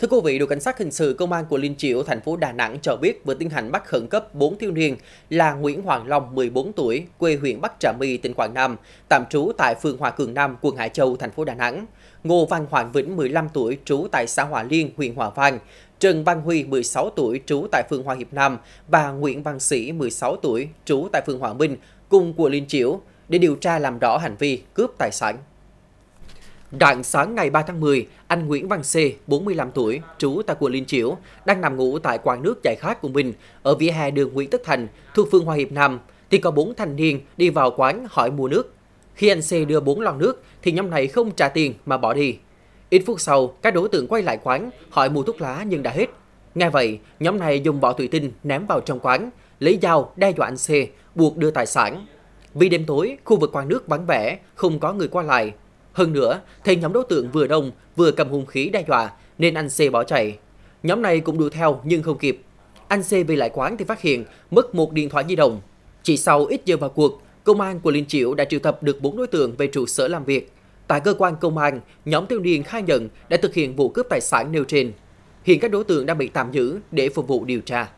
Thưa quý vị, đội cảnh sát hình sự công an quận Liên Chiểu, thành phố Đà Nẵng cho biết vừa tiến hành bắt khẩn cấp 4 thiếu niên là Nguyễn Hoàng Long 14 tuổi, quê huyện Bắc Trà My, tỉnh Quảng Nam, tạm trú tại phường Hòa Cường Nam, quận Hải Châu, thành phố Đà Nẵng, Ngô Văn Hoàng Vĩnh 15 tuổi, trú tại xã Hòa Liên, huyện Hòa Vang, Trần Văn Huy 16 tuổi, trú tại phường Hòa Hiệp Nam và Nguyễn Văn Sĩ 16 tuổi, trú tại phường Hòa Minh, cùng của Liên Chiểu để điều tra làm rõ hành vi cướp tài sản. Rạng sáng ngày 3 tháng 10, anh Nguyễn Văn C, 45 tuổi, trú tại quận Liên Chiểu, đang nằm ngủ tại quán nước giải khát của mình ở vỉa hè đường Nguyễn Tất Thành, thuộc phường Hòa Hiệp Nam, thì có bốn thanh niên đi vào quán hỏi mua nước. Khi anh C đưa bốn lon nước thì nhóm này không trả tiền mà bỏ đi. Ít phút sau, các đối tượng quay lại quán hỏi mua thuốc lá nhưng đã hết. nghe vậy, nhóm này dùng vỏ thủy tinh ném vào trong quán, lấy dao đe dọa anh C, buộc đưa tài sản. Vì đêm tối, khu vực quán nước vắng vẻ, không có người qua lại hơn nữa, thấy nhóm đối tượng vừa đông vừa cầm hung khí đe dọa nên anh C bỏ chạy. Nhóm này cũng đuổi theo nhưng không kịp. Anh C về lại quán thì phát hiện mất một điện thoại di động. Chỉ sau ít giờ vào cuộc, công an của Linh Triệu đã triệu tập được bốn đối tượng về trụ sở làm việc. Tại cơ quan công an, nhóm thiếu niên khai nhận đã thực hiện vụ cướp tài sản nêu trên. Hiện các đối tượng đang bị tạm giữ để phục vụ điều tra.